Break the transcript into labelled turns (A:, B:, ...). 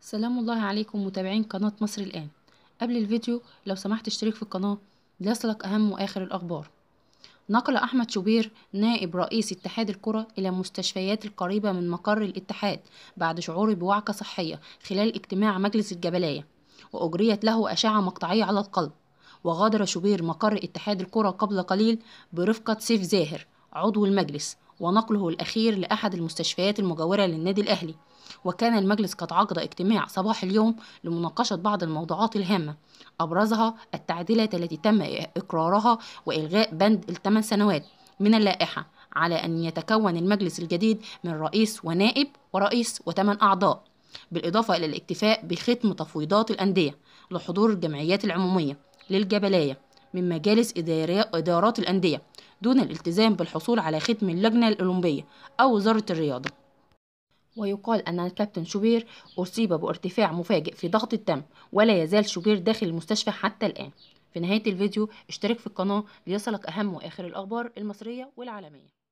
A: سلام الله عليكم متابعين قناة مصر الآن قبل الفيديو لو سمحت اشترك في القناة ليصلك أهم وآخر الأخبار نقل أحمد شوبير نائب رئيس اتحاد الكرة إلى المستشفيات القريبة من مقر الاتحاد بعد شعوره بوعكة صحية خلال اجتماع مجلس الجبلاية وأجريت له أشعة مقطعية على القلب وغادر شوبير مقر اتحاد الكرة قبل قليل برفقة سيف زاهر عضو المجلس ونقله الأخير لأحد المستشفيات المجاورة للنادي الأهلي وكان المجلس قد عقد اجتماع صباح اليوم لمناقشة بعض الموضوعات الهامة أبرزها التعديلات التي تم إقرارها وإلغاء بند الثمان سنوات من اللائحة على أن يتكون المجلس الجديد من رئيس ونائب ورئيس وثمان أعضاء بالإضافة إلى الاكتفاء بختم تفويضات الأندية لحضور الجمعيات العمومية للجبلاية من مجالس إدارات الأندية دون الالتزام بالحصول على ختم اللجنة الأولمبية أو وزارة الرياضة ويقال أن الكابتن شوبير أصيب بارتفاع مفاجئ في ضغط الدم ولا يزال شوبير داخل المستشفى حتى الآن في نهاية الفيديو اشترك في القناة ليصلك أهم وآخر الأخبار المصرية والعالمية